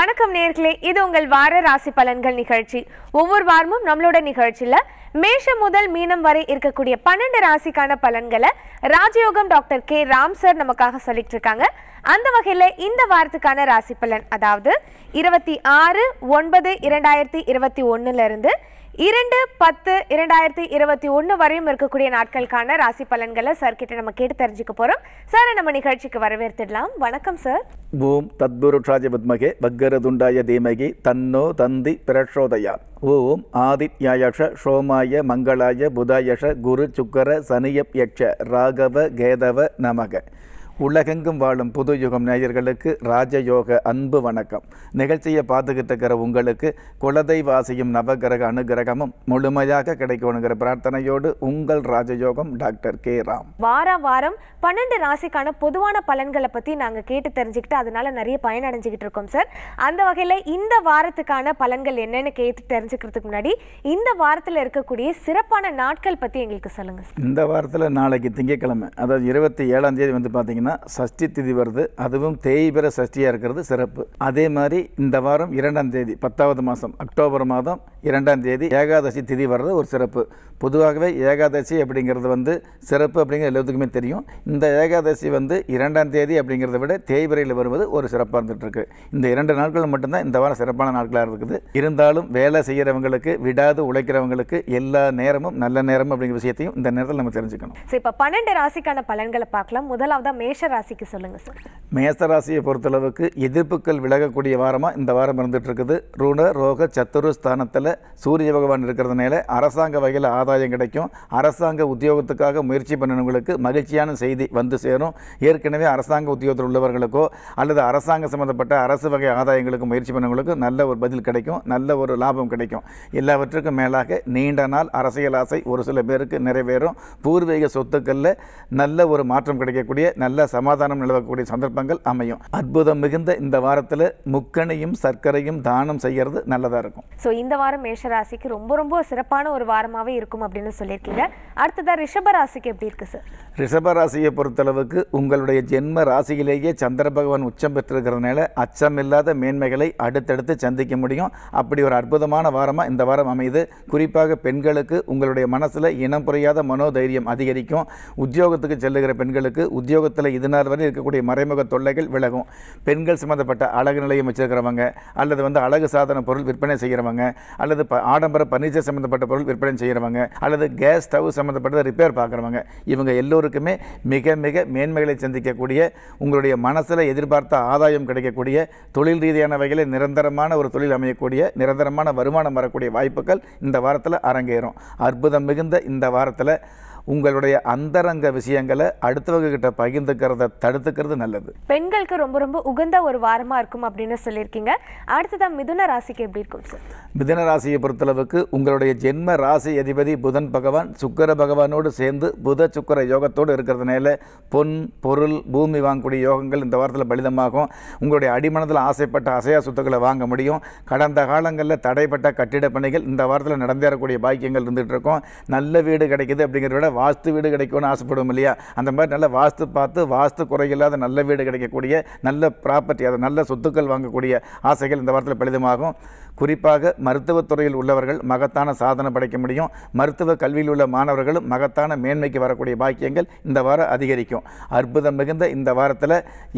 வணக்கம் நேர்களே இது உங்கள் வார ராசி பலன்கள் நிகழ்ச்சி ஒவ்வொரு வாரமும் நம்மளோட நிகழ்ச்சியில மேஷம் முதல் மீனம் வரை இருக்கக்கூடிய பன்னெண்டு ராசிக்கான பலன்களை ராஜயோகம் டாக்டர் கே ராம் சார் நமக்காக சொல்லிட்டு இருக்காங்க அந்த வகையில இந்த வாரத்துக்கான ராசி பலன் அதாவது இருபத்தி ஆறு ஒன்பது இரண்டாயிரத்தி இருபத்தி ஒன்னுல இருந்து இரண்டு பத்து இரண்டாயிரத்தி இருபத்தி ஒன்று வரையும் இருக்கக்கூடிய நாட்களுக்கான ராசி பலன்களை சார் கிட்ட நம்ம கேட்டு தெரிஞ்சுக்க போகிறோம் சார் நம்ம நிகழ்ச்சிக்கு வரவேற்றுடலாம் வணக்கம் சார் ஓம் தத்புருஷாஜ பத்மகே துண்டாய தீமகி தன்னோ தந்தி பிரஷோதயா ஓம் ஆதித்யாயஷ சோமாய மங்களாய புதாயஷ குரு சுக்கர சனியப் யக்ஷ ராகவ கேதவ நமக உலகெங்கும் வாழும் புது யுகம் நேயர்களுக்கு ராஜயோக அன்பு வணக்கம் நிகழ்ச்சியை பார்த்துக்கிட்டு இருக்கிற உங்களுக்கு குலதெய்வாசியும் நவகிரக அனுகிரகமும் முழுமையாக கிடைக்கணுங்கிற பிரார்த்தனையோடு உங்கள் ராஜயோகம் டாக்டர் கே ராம் வார வாரம் பன்னெண்டு ராசிக்கான பொதுவான பலன்களை பற்றி நாங்கள் கேட்டு தெரிஞ்சுக்கிட்டு அதனால நிறைய பயனடைஞ்சுக்கிட்டு இருக்கோம் சார் அந்த வகையில் இந்த வாரத்துக்கான பலன்கள் என்னென்னு கேட்டு தெரிஞ்சுக்கிறதுக்கு முன்னாடி இந்த வாரத்தில் இருக்கக்கூடிய சிறப்பான நாட்கள் பற்றி எங்களுக்கு சொல்லுங்கள் இந்த வாரத்தில் நாளைக்கு திங்கட்கிழமை அதாவது இருபத்தி ஏழாம் தேதி வந்து பார்த்தீங்கன்னா பார்த்தீங்கன்னா சஷ்டி திதி வருது அதுவும் தேய்பிர சஷ்டியாக இருக்கிறது சிறப்பு அதே மாதிரி இந்த வாரம் இரண்டாம் தேதி பத்தாவது மாதம் அக்டோபர் மாதம் இரண்டாம் தேதி ஏகாதசி திதி வர்றது ஒரு சிறப்பு பொதுவாகவே ஏகாதசி அப்படிங்கிறது வந்து சிறப்பு அப்படிங்கிற எல்லாத்துக்குமே தெரியும் இந்த ஏகாதசி வந்து இரண்டாம் தேதி அப்படிங்கிறத விட தேய்பிரையில் வருவது ஒரு சிறப்பாக இருந்துகிட்ருக்கு இந்த இரண்டு நாட்கள் மட்டும்தான் இந்த வாரம் சிறப்பான நாட்களாக இருக்குது இருந்தாலும் வேலை செய்கிறவங்களுக்கு விடாது உழைக்கிறவங்களுக்கு எல்லா நேரமும் நல்ல நேரம் அப்படிங்கிற விஷயத்தையும் இந்த நேரத்தில் நம்ம தெரிஞ்சுக்கணும் இப்போ பன்னெண்டு ராசிக்கான பலன்களை பார்க்கலாம் முதலாவதாக மே மேஷராசிக்கு சொல்லுங்கள் சார் மேசராசியை பொறுத்தளவுக்கு எதிர்ப்புகள் விலகக்கூடிய வாரமாக இந்த வாரம் இருந்துகிட்டு இருக்குது ருண ரோக சத்துரு ஸ்தானத்தில் சூரிய பகவான் இருக்கிறதுனால அரசாங்க வகையில் ஆதாயம் கிடைக்கும் அரசாங்க உத்தியோகத்துக்காக முயற்சி பண்ணினவங்களுக்கு மகிழ்ச்சியான செய்தி வந்து சேரும் ஏற்கனவே அரசாங்க உத்தியோகத்தில் உள்ளவர்களுக்கோ அல்லது அரசாங்க சம்மந்தப்பட்ட அரசு வகை ஆதாயங்களுக்கு முயற்சி பண்ணவங்களுக்கும் நல்ல ஒரு பதில் கிடைக்கும் நல்ல ஒரு லாபம் கிடைக்கும் எல்லாவற்றுக்கும் மேலாக நீண்ட நாள் அரசியல் ஆசை ஒரு சில பேருக்கு நிறைவேறும் பூர்வீக சொத்துக்களில் நல்ல ஒரு மாற்றம் கிடைக்கக்கூடிய நல்ல நல்ல சமாதானம் நிலவக்கூடிய சந்தர்ப்பங்கள் அமையும் அற்புதம் மிகுந்த இந்த வாரத்தில் முக்கணையும் சர்க்கரையும் தானம் செய்யறது நல்லதா இருக்கும் ஸோ இந்த வாரம் மேஷராசிக்கு ரொம்ப ரொம்ப சிறப்பான ஒரு வாரமாகவே இருக்கும் அப்படின்னு சொல்லியிருக்கீங்க அடுத்ததாக ரிஷபராசிக்கு எப்படி இருக்கு சார் ரிஷபராசியை பொறுத்தளவுக்கு உங்களுடைய ஜென்ம ராசியிலேயே சந்திர பகவான் உச்சம் பெற்றிருக்கிறதுனால அச்சமில்லாத மேன்மைகளை அடுத்தடுத்து சந்திக்க முடியும் அப்படி ஒரு அற்புதமான வாரமாக இந்த வாரம் அமைது குறிப்பாக பெண்களுக்கு உங்களுடைய மனசில் இனம் புரியாத மனோதைரியம் அதிகரிக்கும் உத்தியோகத்துக்கு செல்லுகிற பெண்களுக்கு உத்தியோகத்தில் இது நாள் வரை இருக்கக்கூடிய மறைமுக தொல்லைகள் விலகும் பெண்கள் சம்மந்தப்பட்ட அழகு நிலையம் வச்சுருக்கிறவங்க அல்லது வந்து அழகு சாதன பொருள் விற்பனை செய்கிறவங்க அல்லது ப ஆடம்பர பர்னிச்சர் சம்மந்தப்பட்ட பொருள் விற்பனை செய்கிறவங்க அல்லது கேஸ் ஸ்டவ் சம்மந்தப்பட்டதை ரிப்பேர் பார்க்குறவங்க இவங்க எல்லோருக்குமே மிக மிக மேன்மைகளை சந்திக்கக்கூடிய உங்களுடைய மனசில் எதிர்பார்த்த ஆதாயம் கிடைக்கக்கூடிய தொழில் ரீதியான வகையில் நிரந்தரமான ஒரு தொழில் அமையக்கூடிய நிரந்தரமான வருமானம் வரக்கூடிய வாய்ப்புகள் இந்த வாரத்தில் அரங்கேறும் அற்புதம் மிகுந்த இந்த வாரத்தில் உங்களுடைய அந்தரங்க விஷயங்களை அடுத்தவங்க கிட்ட பகிர்ந்துக்கிறத தடுத்துக்கிறது நல்லது பெண்களுக்கு ரொம்ப ரொம்ப உகந்த ஒரு வாரமாக இருக்கும் அப்படின்னு சொல்லியிருக்கீங்க அடுத்ததான் மிதுன ராசிக்கு எப்படி இருக்கும் சார் மிதுன ராசியை பொறுத்தளவுக்கு உங்களுடைய ஜென்ம ராசி அதிபதி புதன் பகவான் சுக்கர பகவானோடு சேர்ந்து புத சுக்கர யோகத்தோடு இருக்கிறதுனால பொன் பொருள் பூமி வாங்கக்கூடிய யோகங்கள் இந்த வாரத்தில் பலிதமாகும் உங்களுடைய அடிமனத்தில் ஆசைப்பட்ட அசையா சொத்துக்களை வாங்க முடியும் கடந்த காலங்களில் தடைப்பட்ட கட்டிட பணிகள் இந்த வாரத்தில் நடந்தேறக்கூடிய பாக்கியங்கள் இருந்துகிட்டு இருக்கும் நல்ல வீடு கிடைக்கிது அப்படிங்கிறத விட வாஸ்து வீடு கிடைக்கும்னு ஆசைப்படுவோம் இல்லையா அந்த மாதிரி நல்ல வாஸ்து பார்த்து வாஸ்து குறையில்லாத நல்ல வீடு கிடைக்கக்கூடிய நல்ல ப்ராப்பர்ட்டி அது நல்ல சொத்துக்கள் வாங்கக்கூடிய ஆசைகள் இந்த வாரத்தில் பலிதமாகும் குறிப்பாக மருத்துவத்துறையில் உள்ளவர்கள் மகத்தான சாதனை படைக்க முடியும் மருத்துவ கல்வியில் உள்ள மாணவர்களும் மகத்தான மேன்மைக்கு வரக்கூடிய பாக்கியங்கள் இந்த வாரம் அதிகரிக்கும் அற்புதம் மிகுந்த இந்த வாரத்தில்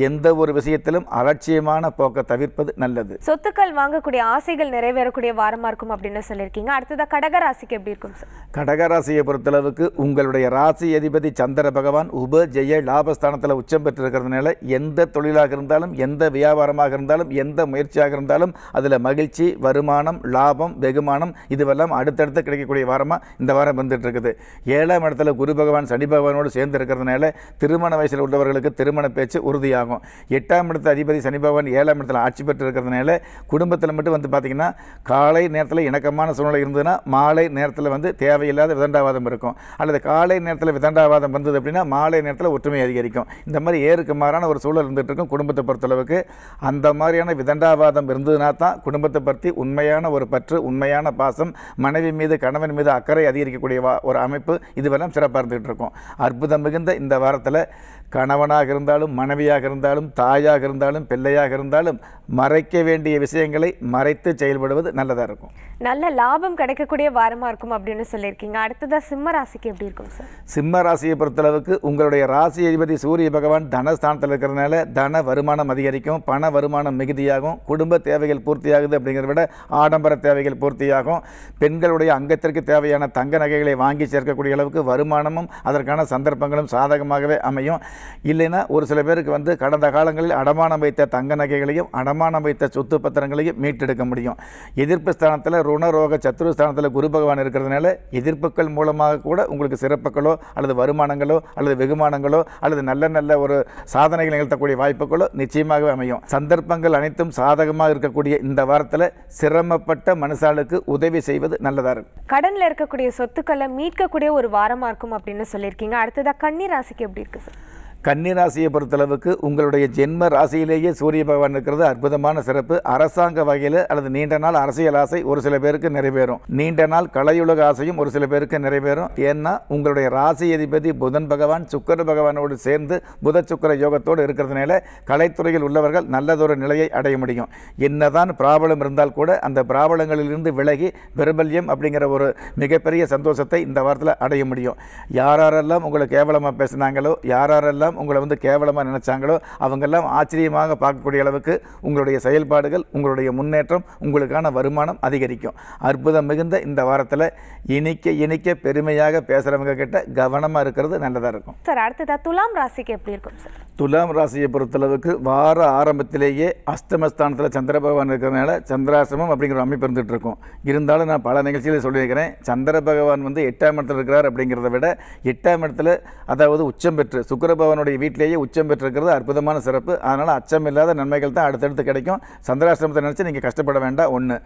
எந்த ஒரு விஷயத்திலும் அலட்சியமான போக்கை தவிர்ப்பது நல்லது சொத்துக்கள் வாங்கக்கூடிய ஆசைகள் நிறைவேறக்கூடிய வாரமாக இருக்கும் அப்படின்னு சொல்லியிருக்கீங்க அடுத்ததாக கடகராசிக்கு எப்படி இருக்கும் கடகராசியை பொறுத்தளவுக்கு உங்களுடைய ராசி அதிபதி சந்திர பகவான் உப ஜெய லாபஸ்தானத்தில் உச்சம் பெற்றிருக்கிறதுனால எந்த தொழிலாக இருந்தாலும் எந்த வியாபாரமாக இருந்தாலும் எந்த முயற்சியாக இருந்தாலும் அதில் மகிழ்ச்சி வ வருமானம் லாபம் வெகுமானம் இதுவெல்லாம் அடுத்தடுத்து கிடைக்கக்கூடிய வாரமாக இந்த வாரம் வந்துட்டு இருக்குது ஏழாம் இடத்துல குரு பகவான் சனி பகவானோடு சேர்ந்து இருக்கிறதுனால திருமண வயசில் உள்ளவர்களுக்கு திருமண பேச்சு உறுதியாகும் எட்டாம் இடத்து அதிபதி சனி பகவான் ஏழாம் இடத்துல ஆட்சி பெற்று இருக்கிறதுனால குடும்பத்தில் மட்டும் வந்து பார்த்திங்கன்னா காலை நேரத்தில் இணக்கமான சூழ்நிலை இருந்ததுன்னா மாலை நேரத்தில் வந்து தேவையில்லாத விதண்டாவாதம் இருக்கும் அல்லது காலை நேரத்தில் விதண்டாவாதம் வந்தது அப்படின்னா மாலை நேரத்தில் ஒற்றுமை அதிகரிக்கும் இந்த மாதிரி ஏறுக்கு மாறான ஒரு சூழல் இருந்துகிட்டு இருக்கும் குடும்பத்தை பொறுத்தளவுக்கு அந்த மாதிரியான விதண்டாவாதம் இருந்ததுனா தான் குடும்பத்தை பற்றி உண்மையான ஒரு பற்று உண்மையான பாசம் மனைவி மீது கணவன் மீது அக்கறை அதிகரிக்கக்கூடிய ஒரு அமைப்பு இதுவெல்லாம் சிறப்பாக இருந்துகிட்டு இருக்கும் அற்புதம் மிகுந்த இந்த வாரத்தில் கணவனாக இருந்தாலும் மனைவியாக இருந்தாலும் தாயாக இருந்தாலும் பிள்ளையாக இருந்தாலும் மறைக்க வேண்டிய விஷயங்களை மறைத்து செயல்படுவது நல்லதாக இருக்கும் நல்ல லாபம் கிடைக்கக்கூடிய வாரமாக இருக்கும் அப்படின்னு சொல்லியிருக்கீங்க அடுத்ததாக சிம்ம ராசிக்கு எப்படி இருக்கும் சார் சிம்ம ராசியை பொறுத்தளவுக்கு உங்களுடைய ராசி அதிபதி சூரிய பகவான் தனஸ்தானத்தில் இருக்கிறதுனால தன வருமானம் அதிகரிக்கும் பண வருமானம் மிகுதியாகும் குடும்ப தேவைகள் பூர்த்தியாகுது அப்படிங்கிறத விட ஆடம்பர தேவைகள் பூர்த்தியாகும் பெண்களுடைய அங்கத்திற்கு தேவையான தங்க நகைகளை வாங்கி சேர்க்கக்கூடிய அளவுக்கு வருமானமும் அதற்கான சந்தர்ப்பங்களும் சாதகமாகவே அமையும் இல்லைன்னா ஒரு சில பேருக்கு வந்து கடந்த காலங்களில் அடமானம் வைத்த தங்க நகைகளையும் அடமானம் வைத்த சொத்து பத்திரங்களையும் மீட்டெடுக்க முடியும் எதிர்ப்பு ஸ்தானத்தில் ருணரோக சத்துரு ஸ்தானத்தில் குரு பகவான் இருக்கிறதுனால எதிர்ப்புகள் மூலமாக கூட உங்களுக்கு சிறப்புகளோ அல்லது வருமானங்களோ அல்லது வெகுமானங்களோ அல்லது நல்ல நல்ல ஒரு சாதனைகள் நிகழ்த்தக்கூடிய வாய்ப்புகளோ நிச்சயமாகவே அமையும் சந்தர்ப்பங்கள் அனைத்தும் சாதகமாக இருக்கக்கூடிய இந்த வாரத்தில் சிரமப்பட்ட மனுஷாளுக்கு உதவி செய்வது நல்லதாக இருக்கும் கடனில் இருக்கக்கூடிய சொத்துக்களை மீட்கக்கூடிய ஒரு வாரமாக இருக்கும் அப்படின்னு சொல்லியிருக்கீங்க அடுத்ததாக கண்ணீர் ராசிக்கு எப்படி இருக்குது சார் கன்னிராசியை பொறுத்தளவுக்கு உங்களுடைய ஜென்ம ராசியிலேயே சூரிய பகவான் இருக்கிறது அற்புதமான சிறப்பு அரசாங்க வகையில் அல்லது நீண்ட நாள் அரசியல் ஆசை ஒரு சில பேருக்கு நிறைவேறும் நீண்ட நாள் கலையுலக ஆசையும் ஒரு சில பேருக்கு நிறைவேறும் ஏன்னா உங்களுடைய ராசி அதிபதி புதன் பகவான் சுக்கர பகவானோடு சேர்ந்து புத சுக்கர யோகத்தோடு இருக்கிறதுனால கலைத்துறையில் உள்ளவர்கள் நல்லதொரு நிலையை அடைய முடியும் என்னதான் பிராபலம் இருந்தால் கூட அந்த பிராபலங்களிலிருந்து விலகி பிரபல்யம் அப்படிங்கிற ஒரு மிகப்பெரிய சந்தோஷத்தை இந்த வாரத்தில் அடைய முடியும் யாரெல்லாம் உங்களை கேவலமாக பேசினாங்களோ யாரெல்லாம் யாரெல்லாம் உங்களை வந்து கேவலமாக நினச்சாங்களோ அவங்கெல்லாம் ஆச்சரியமாக பார்க்கக்கூடிய அளவுக்கு உங்களுடைய செயல்பாடுகள் உங்களுடைய முன்னேற்றம் உங்களுக்கான வருமானம் அதிகரிக்கும் அற்புதம் மிகுந்த இந்த வாரத்தில் இனிக்க இனிக்க பெருமையாக பேசுகிறவங்க கிட்ட கவனமாக இருக்கிறது நல்லதாக இருக்கும் சார் அடுத்ததாக துலாம் ராசிக்கு எப்படி இருக்கும் சார் துலாம் ராசியை பொறுத்தளவுக்கு வார ஆரம்பத்திலேயே அஸ்தமஸ்தானத்தில் சந்திர பகவான் இருக்கிறதுனால சந்திராசிரமம் அப்படிங்கிற அமைப்பு இருந்துகிட்டு இருக்கும் இருந்தாலும் நான் பல நிகழ்ச்சியில் சொல்லியிருக்கிறேன் சந்திர பகவான் வந்து எட்டாம் இடத்தில் இருக்கிறார் அப்படிங்கிறத விட எட்டாம் இடத்துல அதாவது உச்சம் பெற்று சுக்கர பகவானோட தன்னுடைய வீட்டிலேயே உச்சம் பெற்றிருக்கிறது அற்புதமான சிறப்பு அதனால் அச்சம் இல்லாத நன்மைகள் தான் அடுத்தடுத்து கிடைக்கும் சந்திராசிரமத்தை நினச்சி நீங்கள் கஷ்டப்பட வேண்டாம் ஒன்று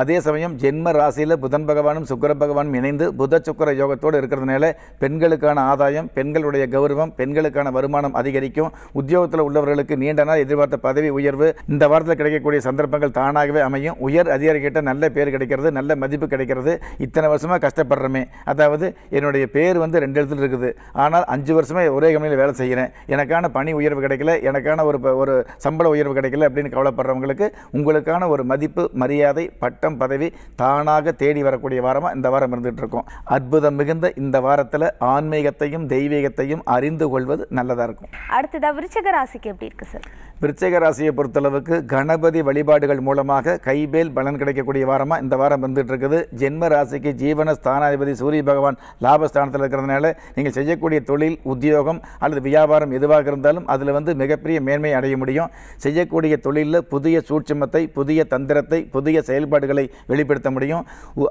அதே சமயம் ஜென்ம ராசியில் புதன் பகவானும் சுக்கர பகவானும் இணைந்து புத சுக்கர யோகத்தோடு இருக்கிறதுனால பெண்களுக்கான ஆதாயம் பெண்களுடைய கௌரவம் பெண்களுக்கான வருமானம் அதிகரிக்கும் உத்தியோகத்தில் உள்ளவர்களுக்கு நீண்ட நாள் எதிர்பார்த்த பதவி உயர்வு இந்த வாரத்தில் கிடைக்கக்கூடிய சந்தர்ப்பங்கள் தானாகவே அமையும் உயர் அதிகாரிகிட்ட நல்ல பேர் கிடைக்கிறது நல்ல மதிப்பு கிடைக்கிறது இத்தனை வருஷமாக கஷ்டப்படுறோமே அதாவது என்னுடைய பேர் வந்து ரெண்டு இடத்துல இருக்குது ஆனால் அஞ்சு வருஷமாக ஒரே கம்பெனியில் வேலை செய்கிறேன் செய்கிறேன் எனக்கான பணி உயர்வு கிடைக்கல எனக்கான ஒரு ஒரு சம்பள உயர்வு கிடைக்கல அப்படின்னு கவலைப்படுறவங்களுக்கு உங்களுக்கான ஒரு மதிப்பு மரியாதை பட்டம் பதவி தானாக தேடி வரக்கூடிய வாரமாக இந்த வாரம் இருந்துகிட்டு இருக்கும் அற்புதம் மிகுந்த இந்த வாரத்தில் ஆன்மீகத்தையும் தெய்வீகத்தையும் அறிந்து கொள்வது நல்லதாக இருக்கும் அடுத்ததாக விருச்சக ராசிக்கு எப்படி இருக்கு சார் விருச்சக ராசியை பொறுத்தளவுக்கு கணபதி வழிபாடுகள் மூலமாக கைபேல் பலன் கிடைக்கக்கூடிய வாரமாக இந்த வாரம் வந்துட்டு இருக்குது ஜென்ம ராசிக்கு ஜீவன ஸ்தானாதிபதி சூரிய பகவான் லாபஸ்தானத்தில் இருக்கிறதுனால நீங்கள் செய்யக்கூடிய தொழில் உத்தியோகம் அல்லது வியாபாரம் வியாபாரம் எதுவாக இருந்தாலும் அதில் வந்து மிகப்பெரிய மேன்மை அடைய முடியும் செய்யக்கூடிய தொழிலில் புதிய சூட்சமத்தை புதிய தந்திரத்தை புதிய செயல்பாடுகளை வெளிப்படுத்த முடியும்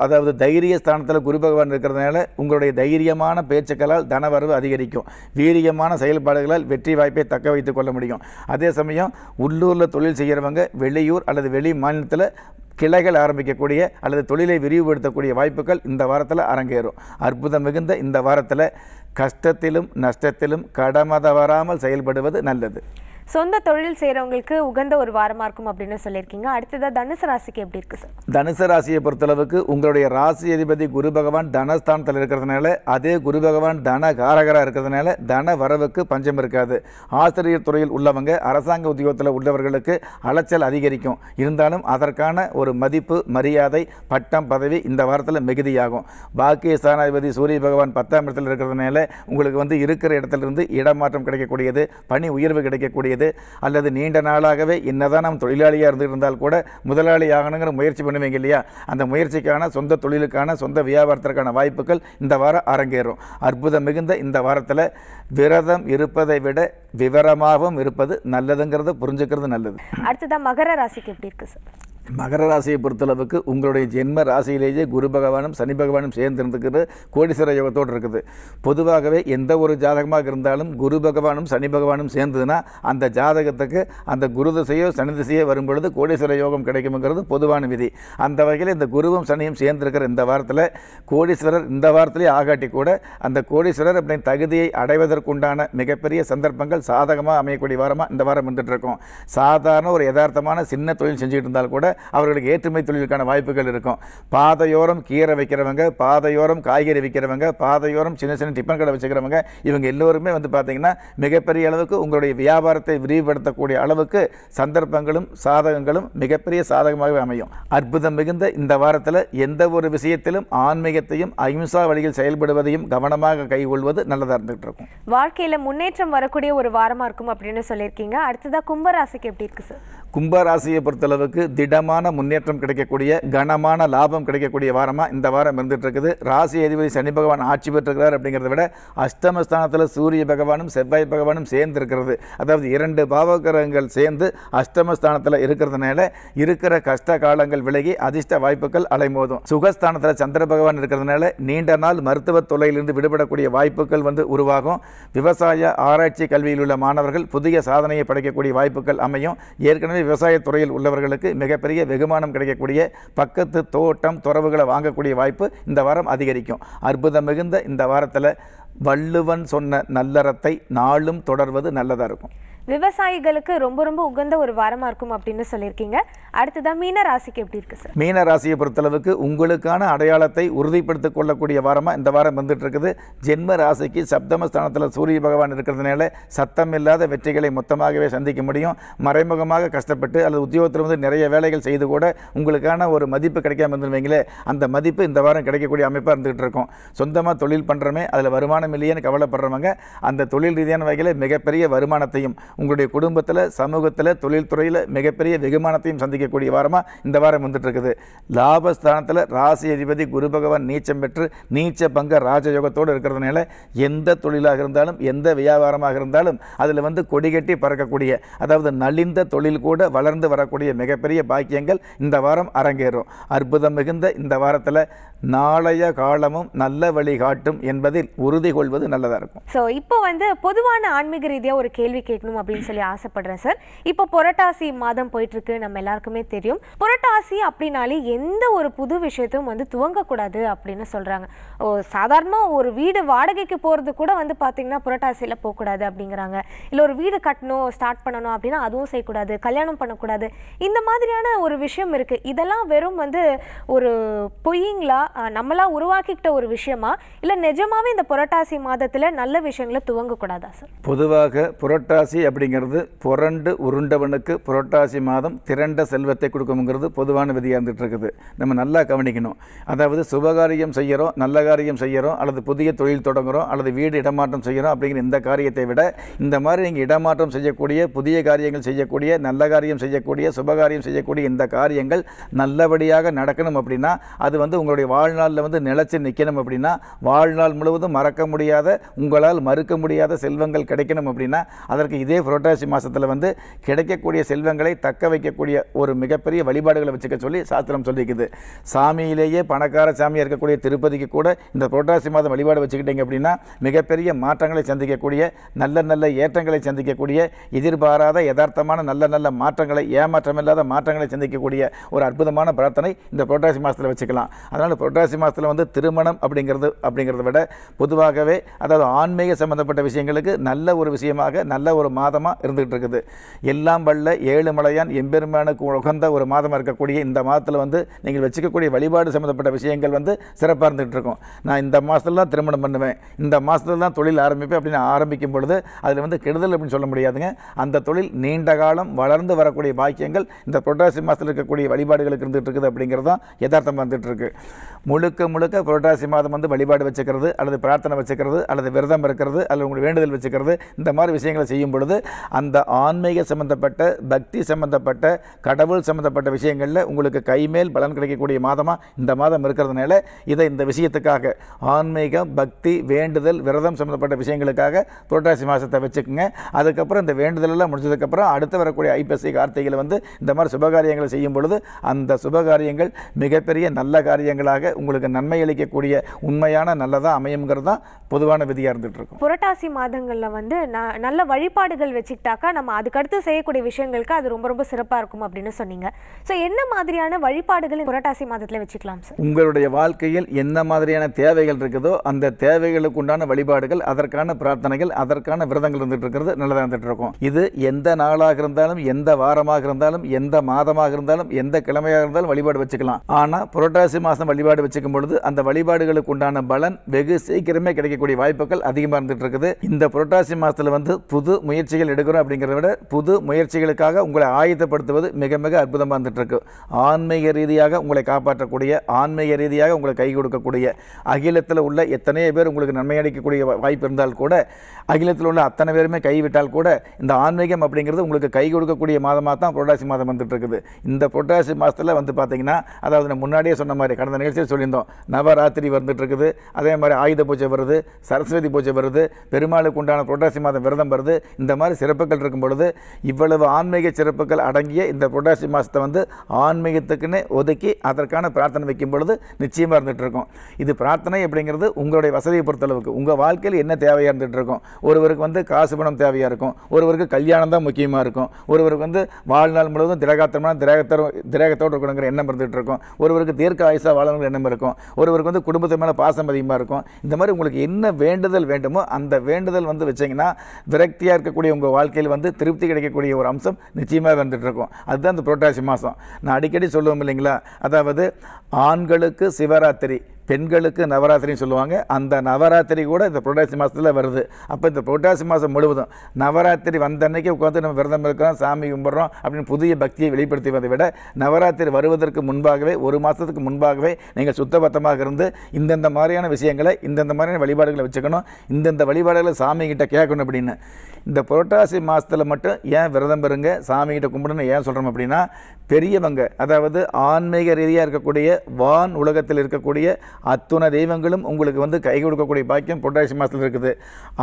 அதாவது தைரிய ஸ்தானத்தில் குரு பகவான் இருக்கிறதுனால உங்களுடைய தைரியமான பேச்சுக்களால் தனவரவு அதிகரிக்கும் வீரியமான செயல்பாடுகளால் வெற்றி வாய்ப்பை தக்க வைத்துக் கொள்ள முடியும் அதே சமயம் உள்ளூரில் தொழில் செய்கிறவங்க வெளியூர் அல்லது வெளி மாநிலத்தில் கிளைகள் ஆரம்பிக்கக்கூடிய அல்லது தொழிலை விரிவுபடுத்தக்கூடிய வாய்ப்புகள் இந்த வாரத்தில் அரங்கேறும் அற்புதம் மிகுந்த இந்த வாரத்தில் கஷ்டத்திலும் நஷ்டத்திலும் கடமத வராமல் செயல்படுவது நல்லது சொந்த தொழில் செய்கிறவங்களுக்கு உகந்த ஒரு வாரமாக இருக்கும் அப்படின்னு சொல்லியிருக்கீங்க அடுத்ததாக தனுசு ராசிக்கு எப்படி இருக்குது சார் தனுசு ராசியை பொறுத்தளவுக்கு உங்களுடைய ராசி அதிபதி குரு பகவான் தனஸ்தானத்தில் இருக்கிறதுனால அதே குரு பகவான் தன காரகராக இருக்கிறதுனால தன வரவுக்கு பஞ்சம் இருக்காது ஆசிரியர் துறையில் உள்ளவங்க அரசாங்க உத்தியோகத்தில் உள்ளவர்களுக்கு அலைச்சல் அதிகரிக்கும் இருந்தாலும் அதற்கான ஒரு மதிப்பு மரியாதை பட்டம் பதவி இந்த வாரத்தில் மிகுதியாகும் பாக்கிய ஸ்தானாதிபதி சூரிய பகவான் பத்தாம் இடத்தில் இருக்கிறதுனால உங்களுக்கு வந்து இருக்கிற இடத்துலேருந்து இடமாற்றம் கிடைக்கக்கூடியது பணி உயர்வு கிடைக்கக்கூடியது செய்து அல்லது நீண்ட நாளாகவே என்னதான் நாம் தொழிலாளியாக இருந்திருந்தால் கூட முதலாளி ஆகணுங்கிற முயற்சி பண்ணுவீங்க இல்லையா அந்த முயற்சிக்கான சொந்த தொழிலுக்கான சொந்த வியாபாரத்திற்கான வாய்ப்புகள் இந்த வாரம் அரங்கேறும் அற்புதம் மிகுந்த இந்த வாரத்தில் விரதம் இருப்பதை விட விவரமாகவும் இருப்பது நல்லதுங்கிறத புரிஞ்சுக்கிறது நல்லது அடுத்ததான் மகர ராசிக்கு எப்படி இருக்குது சார் மகர ராசியை பொறுத்தளவுக்கு உங்களுடைய ஜென்ம ராசியிலேயே குரு பகவானும் சனி பகவானும் சேர்ந்திருந்துக்கிற கோடிசர யோகத்தோடு இருக்குது பொதுவாகவே எந்த ஒரு ஜாதகமாக இருந்தாலும் குரு பகவானும் சனி பகவானும் சேர்ந்ததுன்னா அந்த ஜாதகத்துக்கு அந்த குரு திசையோ சனி திசையோ வரும்பொழுது கோடீஸ்வர யோகம் கிடைக்குங்கிறது பொதுவான விதி அந்த வகையில் இந்த குருவும் சனியும் சேர்ந்திருக்கிற இந்த வாரத்தில் கோடீஸ்வரர் இந்த வாரத்திலேயே ஆகாட்டி கூட அந்த கோடீஸ்வரர் அப்படின் தகுதியை அடைவதற்குண்டான மிகப்பெரிய சந்தர்ப்பங்கள் சாதகமாக அமையக்கூடிய வாரமாக இந்த வாரம் வந்துட்டு இருக்கோம் சாதாரண ஒரு யதார்த்தமான சின்ன தொழில் செஞ்சுக்கிட்டு இருந்தால் கூட அவர்களுக்கு ஏற்றுமை தொழிலுக்கான வாய்ப்புகள் இருக்கும் பாதையோரம் கீரை வைக்கிறவங்க பாதையோரம் காய்கறி விற்கிறவங்க பாதையோரம் சின்ன சின்ன டிஃபன் கடை வச்சுக்கிறவங்க இவங்க எல்லோருமே வந்து பார்த்தீங்கன்னா மிகப்பெரிய அளவுக்கு உங்களுடைய வியாபாரத்தை விரிவுபடுத்தக்கூடிய அளவுக்கு சந்தர்ப்பங்களும் சாதகங்களும் மிகப்பெரிய சாதகமாகவே அமையும் அற்புதம் மிகுந்த இந்த வாரத்தில் எந்த ஒரு விஷயத்திலும் ஆன்மீகத்தையும் அஹிம்சா வழியில் செயல்படுவதையும் கவனமாக கைகொள்வது நல்லதாக இருந்துகிட்டு இருக்கும் வாழ்க்கையில் முன்னேற்றம் வரக்கூடிய ஒரு வாரமாக இருக்கும் அப்படின்னு சொல்லியிருக்கீங்க அடுத்ததாக கும்பராசிக்கு எப்படி இருக்குது சார் கும்பராசியை பொறுத்தளவுக்கு திடமான முன்னேற்றம் கிடைக்கக்கூடிய கனமான லாபம் கிடைக்கக்கூடிய வாரமாக இந்த வாரம் இருந்துகிட்டு இருக்குது ராசி அதிபதி சனி பகவான் ஆட்சி பெற்றிருக்கிறார் அப்படிங்கிறத விட அஷ்டமஸ்தானத்தில் சூரிய பகவானும் செவ்வாய் பகவானும் சேர்ந்து இருக்கிறது அதாவது இரண்டு பாவகிரகங்கள் சேர்ந்து அஷ்டமஸ்தானத்தில் இருக்கிறதுனால இருக்கிற கஷ்ட காலங்கள் விலகி அதிர்ஷ்ட வாய்ப்புகள் அலைமோதும் சுகஸ்தானத்தில் சந்திர பகவான் இருக்கிறதுனால நீண்ட நாள் மருத்துவ தொலையிலிருந்து விடுபடக்கூடிய வாய்ப்புகள் வந்து உருவாகும் விவசாய ஆராய்ச்சி கல்வியில் உள்ள மாணவர்கள் புதிய சாதனையை படைக்கக்கூடிய வாய்ப்புகள் அமையும் ஏற்கனவே உடனே விவசாயத்துறையில் உள்ளவர்களுக்கு மிகப்பெரிய வெகுமானம் கிடைக்கக்கூடிய பக்கத்து தோட்டம் துறவுகளை வாங்கக்கூடிய வாய்ப்பு இந்த வாரம் அதிகரிக்கும் அற்புதம் மிகுந்த இந்த வாரத்தில் வள்ளுவன் சொன்ன நல்லறத்தை நாளும் தொடர்வது நல்லதாக இருக்கும் விவசாயிகளுக்கு ரொம்ப ரொம்ப உகந்த ஒரு வாரமாக இருக்கும் அப்படின்னு சொல்லியிருக்கீங்க அடுத்ததான் மீன ராசிக்கு எப்படி இருக்குது சார் மீன ராசியை பொறுத்தளவுக்கு உங்களுக்கான அடையாளத்தை உறுதிப்படுத்திக் கொள்ளக்கூடிய வாரமாக இந்த வாரம் வந்துட்டு இருக்குது ஜென்ம ராசிக்கு சப்தமஸ்தானத்தில் சூரிய பகவான் இருக்கிறதுனால சத்தம் இல்லாத வெற்றிகளை மொத்தமாகவே சந்திக்க முடியும் மறைமுகமாக கஷ்டப்பட்டு அல்லது உத்தியோகத்தில் வந்து நிறைய வேலைகள் செய்து கூட உங்களுக்கான ஒரு மதிப்பு கிடைக்காம இருந்துருவீங்களே அந்த மதிப்பு இந்த வாரம் கிடைக்கக்கூடிய அமைப்பாக இருந்துகிட்டு இருக்கும் சொந்தமாக தொழில் பண்ணுறமே அதில் வருமானம் இல்லையேன்னு கவலைப்படுறவங்க அந்த தொழில் ரீதியான வகையில் மிகப்பெரிய வருமானத்தையும் உங்களுடைய குடும்பத்தில் சமூகத்தில் தொழில்துறையில் மிகப்பெரிய வெகுமானத்தையும் சந்திக்கக்கூடிய வாரமாக இந்த வாரம் வந்துட்டுருக்குது லாபஸ்தானத்தில் ராசி அதிபதி குரு பகவான் நீச்சம் பெற்று நீச்ச பங்க ராஜயோகத்தோடு இருக்கிறதுனால எந்த தொழிலாக இருந்தாலும் எந்த வியாபாரமாக இருந்தாலும் அதில் வந்து கொடிகட்டி பறக்கக்கூடிய அதாவது நலிந்த தொழில் கூட வளர்ந்து வரக்கூடிய மிகப்பெரிய பாக்கியங்கள் இந்த வாரம் அரங்கேறும் அற்புதம் மிகுந்த இந்த வாரத்தில் நாளைய காலமும் நல்ல வழி காட்டும் என்பதில் உறுதி கொள்வது நல்லதாக இருக்கும் ஸோ இப்போ வந்து பொதுவான ஆன்மீக ரீதியாக ஒரு கேள்வி கேட்கணும் அப்படின்னு சொல்லி ஆசைப்படுறேன் சார் இப்போ புரட்டாசி மாதம் போயிட்டுருக்கு நம்ம எல்லாருக்குமே தெரியும் புரட்டாசி அப்படின்னாலே எந்த ஒரு புது விஷயத்தையும் வந்து துவங்கக்கூடாது அப்படின்னு சொல்றாங்க சாதாரணமாக ஒரு வீடு வாடகைக்கு போகிறது கூட வந்து பார்த்தீங்கன்னா புரட்டாசியில் போகக்கூடாது அப்படிங்கிறாங்க இல்லை ஒரு வீடு கட்டணும் ஸ்டார்ட் பண்ணணும் அப்படின்னா அதுவும் செய்யக்கூடாது கல்யாணம் பண்ணக்கூடாது இந்த மாதிரியான ஒரு விஷயம் இருக்கு இதெல்லாம் வெறும் வந்து ஒரு பொய்ங்களா நம்மளா உருவாக்கிக்கிட்ட ஒரு விஷயமா இல்லை நிஜமாவே இந்த புரட்டாசி மாதத்தில் நல்ல விஷயங்களை துவங்கக்கூடாதா சார் பொதுவாக புரட்டாசி அப்படி அப்படிங்கிறது புரண்டு உருண்டவனுக்கு புரட்டாசி மாதம் திரண்ட செல்வத்தை கொடுக்கணுங்கிறது பொதுவான விதியாக இருந்துகிட்ருக்குது நம்ம நல்லா கவனிக்கணும் அதாவது சுபகாரியம் செய்கிறோம் நல்ல காரியம் செய்கிறோம் அல்லது புதிய தொழில் தொடங்குகிறோம் அல்லது வீடு இடமாற்றம் செய்கிறோம் அப்படிங்கிற இந்த காரியத்தை விட இந்த மாதிரி நீங்கள் இடமாற்றம் செய்யக்கூடிய புதிய காரியங்கள் செய்யக்கூடிய நல்ல காரியம் செய்யக்கூடிய சுபகாரியம் செய்யக்கூடிய இந்த காரியங்கள் நல்லபடியாக நடக்கணும் அப்படின்னா அது வந்து உங்களுடைய வாழ்நாளில் வந்து நிலச்சி நிற்கணும் அப்படின்னா வாழ்நாள் முழுவதும் மறக்க முடியாத உங்களால் மறுக்க முடியாத செல்வங்கள் கிடைக்கணும் அப்படின்னா அதற்கு இதே புரட்டாசி மாதத்தில் வந்து கிடைக்கக்கூடிய செல்வங்களை தக்க வைக்கக்கூடிய ஒரு மிகப்பெரிய வழிபாடுகளை வச்சுக்க சொல்லி சாஸ்திரம் சொல்லியிருக்குது சாமியிலேயே பணக்கார சாமியாக இருக்கக்கூடிய திருப்பதிக்கு கூட இந்த புரட்டாசி மாதம் வழிபாடு வச்சுக்கிட்டீங்க அப்படின்னா மிகப்பெரிய மாற்றங்களை சந்திக்கக்கூடிய நல்ல நல்ல ஏற்றங்களை சந்திக்கக்கூடிய எதிர்பாராத யதார்த்தமான நல்ல நல்ல மாற்றங்களை ஏமாற்றமில்லாத மாற்றங்களை சந்திக்கக்கூடிய ஒரு அற்புதமான பிரார்த்தனை இந்த புரட்டாசி மாதத்தில் வச்சுக்கலாம் அதனால் புரட்டாசி மாதத்தில் வந்து திருமணம் அப்படிங்கிறது அப்படிங்கிறத விட பொதுவாகவே அதாவது ஆன்மீக சம்மந்தப்பட்ட விஷயங்களுக்கு நல்ல ஒரு விஷயமாக நல்ல ஒரு மா மாதமாக இருந்துகிட்டு இருக்குது எல்லாம் வல்ல ஏழுமலையான் எம்பெருமானுக்கு உகந்த ஒரு மாதமாக இருக்கக்கூடிய இந்த மாதத்தில் வந்து நீங்கள் வச்சுக்கக்கூடிய வழிபாடு சம்மந்தப்பட்ட விஷயங்கள் வந்து சிறப்பாக இருந்துகிட்டு இருக்கும் நான் இந்த மாதத்தில் தான் திருமணம் பண்ணுவேன் இந்த மாதத்தில் தான் தொழில் ஆரம்பிப்பேன் அப்படின்னு ஆரம்பிக்கும் பொழுது அதில் வந்து கெடுதல் அப்படின்னு சொல்ல முடியாதுங்க அந்த தொழில் நீண்ட காலம் வளர்ந்து வரக்கூடிய பாக்கியங்கள் இந்த புரட்டாசி மாதத்தில் இருக்கக்கூடிய வழிபாடுகளுக்கு இருந்துகிட்டு இருக்குது அப்படிங்கிறது தான் யதார்த்தம் வந்துட்டு இருக்கு முழுக்க முழுக்க புரட்டாசி மாதம் வந்து வழிபாடு வச்சுக்கிறது அல்லது பிரார்த்தனை வச்சுக்கிறது அல்லது விரதம் இருக்கிறது அல்லது உங்களுக்கு வேண்டுதல் வச்சுக்கிறது இந்த மாதிரி விஷயங்களை செய்யும் பொழுது அந்த ஆன்மீக சம்மந்தப்பட்ட பக்தி சம்மந்தப்பட்ட கடவுள் சம்மந்தப்பட்ட விஷயங்களில் உங்களுக்கு கைமேல் பலன் கிடைக்கக்கூடிய மாதமாக இந்த மாதம் இருக்கிறதுனால இதை இந்த விஷயத்துக்காக ஆன்மீகம் பக்தி வேண்டுதல் விரதம் சம்மந்தப்பட்ட விஷயங்களுக்காக புரட்டாசி மாதத்தை வச்சுக்கோங்க அதுக்கப்புறம் இந்த வேண்டுதலெல்லாம் முடிஞ்சதுக்கப்புறம் அடுத்து வரக்கூடிய ஐபிஎஸ்சி கார்த்திகையில் வந்து இந்த மாதிரி சுபகாரியங்களை செய்யும் பொழுது அந்த சுபகாரியங்கள் மிகப்பெரிய நல்ல காரியங்களாக உங்களுக்கு நன்மை அளிக்கக்கூடிய உண்மையான நல்லதாக அமையுங்கிறது தான் பொதுவான விதியாக இருக்கும் புரட்டாசி மாதங்களில் வந்து நல்ல வழிபாடுகள் நோக்கங்கள் வச்சுக்கிட்டாக்கா நம்ம அதுக்கடுத்து செய்யக்கூடிய விஷயங்களுக்கு அது ரொம்ப ரொம்ப சிறப்பாக இருக்கும் அப்படின்னு சொன்னீங்க ஸோ என்ன மாதிரியான வழிபாடுகள் புரட்டாசி மாதத்தில் வச்சுக்கலாம் சார் உங்களுடைய வாழ்க்கையில் என்ன மாதிரியான தேவைகள் இருக்குதோ அந்த தேவைகளுக்கு உண்டான வழிபாடுகள் அதற்கான பிரார்த்தனைகள் அதற்கான விரதங்கள் இருந்துட்டு இருக்கிறது நல்லதாக இருந்துட்டு இருக்கும் இது எந்த நாளாக இருந்தாலும் எந்த வாரமாக இருந்தாலும் எந்த மாதமாக இருந்தாலும் எந்த கிழமையாக இருந்தாலும் வழிபாடு வச்சுக்கலாம் ஆனால் புரட்டாசி மாதம் வழிபாடு வச்சுக்கும் பொழுது அந்த வழிபாடுகளுக்கு உண்டான பலன் வெகு சீக்கிரமே கிடைக்கக்கூடிய வாய்ப்புகள் அதிகமாக இருந்துட்டு இருக்குது இந்த புரட்டாசி மாதத்தில் வந்து புது முயற்சி முயற்சிகள் எடுக்கிறோம் அப்படிங்கிறத விட புது முயற்சிகளுக்காக உங்களை ஆயத்தப்படுத்துவது மிக மிக அற்புதமாக இருந்துகிட்ருக்கு ஆன்மீக ரீதியாக உங்களை காப்பாற்றக்கூடிய ஆன்மீக ரீதியாக உங்களை கை கொடுக்கக்கூடிய அகிலத்தில் உள்ள எத்தனையோ பேர் உங்களுக்கு நன்மை அடிக்கக்கூடிய வாய்ப்பு இருந்தால் கூட அகிலத்தில் உள்ள அத்தனை பேருமே கைவிட்டால் கூட இந்த ஆன்மீகம் அப்படிங்கிறது உங்களுக்கு கை கொடுக்கக்கூடிய மாதமாக தான் புரட்டாசி மாதம் வந்துட்டு இருக்குது இந்த புரட்டாசி மாதத்தில் வந்து பார்த்திங்கன்னா அதாவது நான் முன்னாடியே சொன்ன மாதிரி கடந்த நிகழ்ச்சியில் சொல்லியிருந்தோம் நவராத்திரி வந்துட்டு இருக்குது அதே மாதிரி ஆயுத பூஜை வருது சரஸ்வதி பூஜை வருது பெருமாளுக்கு உண்டான புரட்டாசி மாதம் விரதம் வருது இந்த மாதிரி மாதிரி சிறப்புகள் இருக்கும் பொழுது இவ்வளவு ஆன்மீக சிறப்புகள் அடங்கிய இந்த புரட்டாசி மாதத்தை வந்து ஆன்மீகத்துக்குன்னு ஒதுக்கி அதற்கான பிரார்த்தனை வைக்கும் பொழுது நிச்சயமாக இருந்துகிட்டு இருக்கும் இது பிரார்த்தனை அப்படிங்கிறது உங்களுடைய வசதியை பொறுத்தளவுக்கு உங்கள் வாழ்க்கையில் என்ன தேவையாக இருந்துகிட்டு இருக்கும் ஒருவருக்கு வந்து காசு பணம் தேவையாக இருக்கும் ஒருவருக்கு கல்யாணம் தான் முக்கியமாக இருக்கும் ஒருவருக்கு வந்து வாழ்நாள் முழுவதும் திரகாத்திரமான திரகத்தோடு திரகத்தோடு இருக்கணுங்கிற எண்ணம் இருந்துகிட்டு இருக்கும் ஒருவருக்கு தீர்க்க ஆயுசாக வாழணுங்கிற எண்ணம் இருக்கும் ஒருவருக்கு வந்து குடும்பத்து மேலே பாசம் அதிகமாக இருக்கும் இந்த மாதிரி உங்களுக்கு என்ன வேண்டுதல் வேண்டுமோ அந்த வேண்டுதல் வந்து வச்சிங்கன்னா விரக்தியாக இருக்கக்கூடிய உங்கள் வாழ்க்கையில் வந்து திருப்தி கிடைக்கக்கூடிய ஒரு அம்சம் நிச்சயமாக வந்துட்டுருக்கும் அதுதான் அந்த புரட்டாசி மாதம் நான் அடிக்கடி சொல்லுவோம் இல்லைங்களா அதாவது ஆண்களுக்கு சிவராத்திரி பெண்களுக்கு நவராத்திரின்னு சொல்லுவாங்க அந்த நவராத்திரி கூட இந்த புரட்டாசி மாதத்தில் வருது அப்போ இந்த புரட்டாசி மாதம் முழுவதும் நவராத்திரி வந்த அன்னைக்கு உட்காந்து நம்ம விரதம் இருக்கிறோம் சாமி கும்பிட்றோம் அப்படின்னு புதிய பக்தியை வெளிப்படுத்தி வந்ததை விட நவராத்திரி வருவதற்கு முன்பாகவே ஒரு மாதத்துக்கு முன்பாகவே நீங்கள் சுத்தபத்தமாக இருந்து இந்தந்த மாதிரியான விஷயங்களை இந்தந்த மாதிரியான வழிபாடுகளை வச்சுக்கணும் இந்தந்த வழிபாடுகளை சாமிகிட்ட கேட்கணும் அப்படின்னு இந்த புரட்டாசி மாதத்தில் மட்டும் ஏன் விரதம் பெறுங்க சாமிகிட்ட கும்பிடணும் ஏன் சொல்கிறோம் அப்படின்னா பெரியவங்க அதாவது ஆன்மீக ரீதியாக இருக்கக்கூடிய வான் உலகத்தில் இருக்கக்கூடிய அத்துணை தெய்வங்களும் உங்களுக்கு வந்து கை கொடுக்கக்கூடிய பாக்கியம் புரட்டாசி மாதத்தில் இருக்குது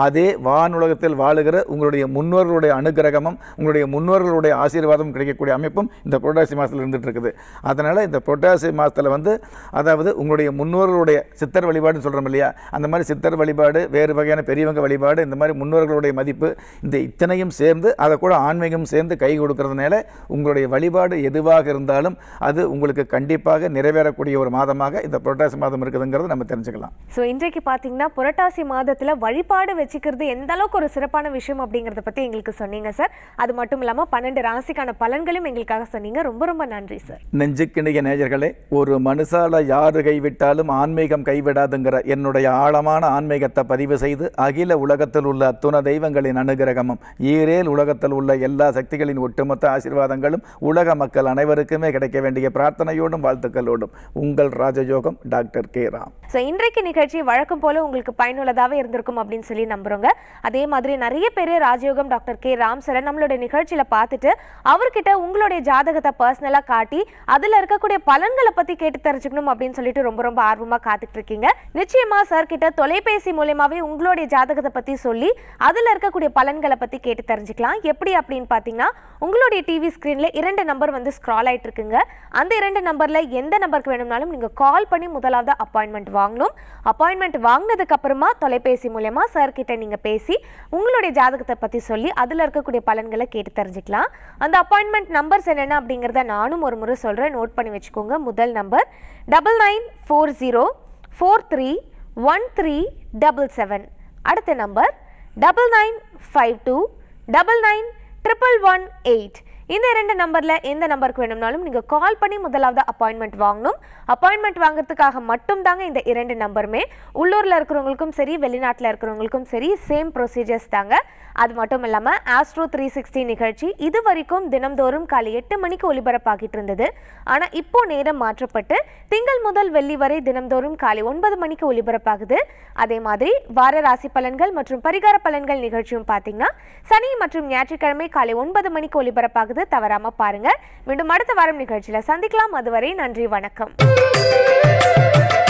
அதே வானுலகத்தில் வாழுகிற உங்களுடைய முன்னோர்களுடைய அனுகிரகமும் உங்களுடைய முன்னோர்களுடைய ஆசீர்வாதம் கிடைக்கக்கூடிய அமைப்பும் இந்த புரட்டாசி மாதத்தில் இருந்துகிட்டு இருக்குது அதனால் இந்த புரட்டாசி மாதத்தில் வந்து அதாவது உங்களுடைய முன்னோர்களுடைய சித்தர் வழிபாடுன்னு சொல்கிறோம் இல்லையா அந்த மாதிரி சித்தர் வழிபாடு வேறு வகையான பெரியவங்க வழிபாடு இந்த மாதிரி முன்னோர்களுடைய மதிப்பு இந்த இத்தனையும் சேர்ந்து அதை கூட ஆன்மீகம் சேர்ந்து கை கொடுக்கறதுனால உங்களுடைய வழிபாடு எதுவாக இருந்தாலும் அது உங்களுக்கு கண்டிப்பாக நிறைவேறக்கூடிய ஒரு மாதமாக இந்த புரட்டாசி மாதம் விரோதம் இருக்குதுங்கிறது நம்ம தெரிஞ்சுக்கலாம் ஸோ இன்றைக்கு பார்த்தீங்கன்னா புரட்டாசி மாதத்தில் வழிபாடு வச்சுக்கிறது எந்த அளவுக்கு ஒரு சிறப்பான விஷயம் அப்படிங்கிறத பற்றி எங்களுக்கு சொன்னீங்க சார் அது மட்டும் இல்லாமல் பன்னெண்டு ராசிக்கான பலன்களும் எங்களுக்காக சொன்னீங்க ரொம்ப ரொம்ப நன்றி சார் நெஞ்சுக்கிணைய நேயர்களே ஒரு மனுஷால யாரு கைவிட்டாலும் ஆன்மீகம் கைவிடாதுங்கிற என்னுடைய ஆழமான ஆன்மீகத்தை பதிவு செய்து அகில உலகத்தில் உள்ள துண தெய்வங்களின் அனுகிரகமும் ஈரேல் உலகத்தில் உள்ள எல்லா சக்திகளின் ஒட்டுமொத்த ஆசீர்வாதங்களும் உலக மக்கள் அனைவருக்குமே கிடைக்க வேண்டிய பிரார்த்தனையோடும் வாழ்த்துக்களோடும் உங்கள் Rajayogam doctor doctor K Ram so இன்றைக்கு நிகழ்ச்சி வழக்கம் போல உங்களுக்கு பயனுள்ளதாக இருந்திருக்கும் அப்படின்னு சொல்லி நம்புறோங்க அதே மாதிரி நிறைய பேர் ராஜயோகம் டாக்டர் கே ராம் சாரை நம்மளுடைய நிகழ்ச்சியில் பார்த்துட்டு அவர்கிட்ட உங்களுடைய ஜாதகத்தை பர்சனலாக காட்டி அதில் இருக்கக்கூடிய பலன்களை பற்றி கேட்டு தெரிஞ்சுக்கணும் அப்படின்னு சொல்லிட்டு ரொம்ப ரொம்ப ஆர்வமாக காத்துட்டு இருக்கீங்க நிச்சயமாக சார் கிட்ட தொலைபேசி மூலயமாவே உங்களுடைய ஜாதகத்தை பற்றி சொல்லி அதில் இருக்கக்கூடிய பலன்களை பற்றி கேட்டு தெரிஞ்சுக்கலாம் எப்படி அப்படின்னு பார்த்தீங்கன்னா உங்களுடைய டிவி ஸ்க்ரீனில் இரண்டு நம்பர் வந்து ஸ்க்ரால் ஆகிட்டு இருக்குங்க அந்த இரண்டு நம்பரில் எந்த நம்பருக்கு வேணும்னாலும் நீங்கள் கால் பண்ணி முதலாவது அப்பாயின்மெண்ட் வாங்கணும் அப்பாயின்மெண்ட் வாங்கினதுக்கப்புறமா தொலைபேசி மூலயமா சார்கிட்ட நீங்கள் பேசி உங்களுடைய ஜாதகத்தை பற்றி சொல்லி அதில் இருக்கக்கூடிய பலன்களை கேட்டு தெரிஞ்சுக்கலாம் அந்த அப்பாயின்மெண்ட் நம்பர்ஸ் என்னென்ன அப்படிங்கிறத நானும் ஒரு முறை சொல்கிறேன் நோட் பண்ணி வச்சுக்கோங்க முதல் number double nine four zero four three one three double seven அடுத்த number double nine five two double nine triple one eight இந்த இரண்டு நம்பரில் எந்த நம்பருக்கு வேணும்னாலும் நீங்கள் கால் பண்ணி முதலாவது அப்பாயின்மெண்ட் வாங்கணும் அப்பாயின்மெண்ட் வாங்குறதுக்காக மட்டும் தாங்க இந்த இரண்டு நம்பருமே உள்ளூரில் இருக்கிறவங்களுக்கும் சரி வெளிநாட்டில் இருக்கிறவங்களுக்கும் சரி சேம் ப்ரொசீஜர்ஸ் தாங்க அது மட்டும் இல்லாமல் ஆஸ்ட்ரோ த்ரீ சிக்ஸ்டி நிகழ்ச்சி இது வரைக்கும் தினம்தோறும் காலை எட்டு மணிக்கு ஒலிபரப்பாகிட்டு இருந்தது ஆனால் இப்போ நேரம் மாற்றப்பட்டு திங்கள் முதல் வெள்ளி வரை தினம்தோறும் காலை ஒன்பது மணிக்கு ஒலிபரப்பாகுது அதே மாதிரி வார ராசி பலன்கள் மற்றும் பரிகார பலன்கள் நிகழ்ச்சியும் பார்த்தீங்கன்னா சனி மற்றும் ஞாயிற்றுக்கிழமை காலை ஒன்பது மணிக்கு ஒலிபரப்பாகுது ஆகுது தவறாம பாருங்க மீண்டும் அடுத்த வாரம் நிகழ்ச்சியில் சந்திக்கலாம் அதுவரை நன்றி வணக்கம்